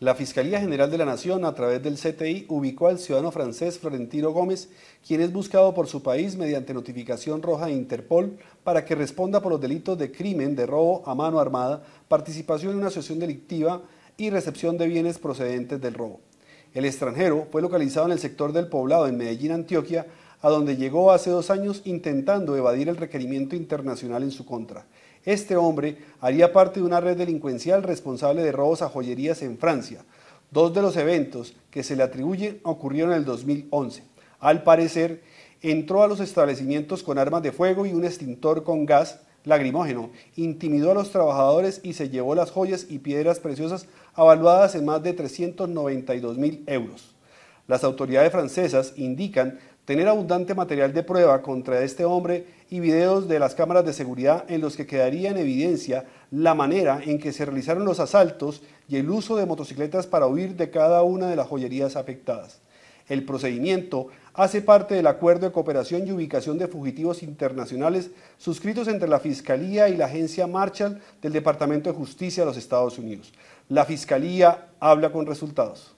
La Fiscalía General de la Nación, a través del CTI, ubicó al ciudadano francés Florentino Gómez, quien es buscado por su país mediante notificación roja de Interpol para que responda por los delitos de crimen, de robo a mano armada, participación en una asociación delictiva y recepción de bienes procedentes del robo. El extranjero fue localizado en el sector del poblado en Medellín, Antioquia, a donde llegó hace dos años intentando evadir el requerimiento internacional en su contra. Este hombre haría parte de una red delincuencial responsable de robos a joyerías en Francia. Dos de los eventos que se le atribuyen ocurrieron en el 2011. Al parecer, entró a los establecimientos con armas de fuego y un extintor con gas lagrimógeno, intimidó a los trabajadores y se llevó las joyas y piedras preciosas avaluadas en más de 392 mil euros. Las autoridades francesas indican tener abundante material de prueba contra este hombre y videos de las cámaras de seguridad en los que quedaría en evidencia la manera en que se realizaron los asaltos y el uso de motocicletas para huir de cada una de las joyerías afectadas. El procedimiento hace parte del acuerdo de cooperación y ubicación de fugitivos internacionales suscritos entre la Fiscalía y la Agencia Marshall del Departamento de Justicia de los Estados Unidos. La Fiscalía habla con resultados.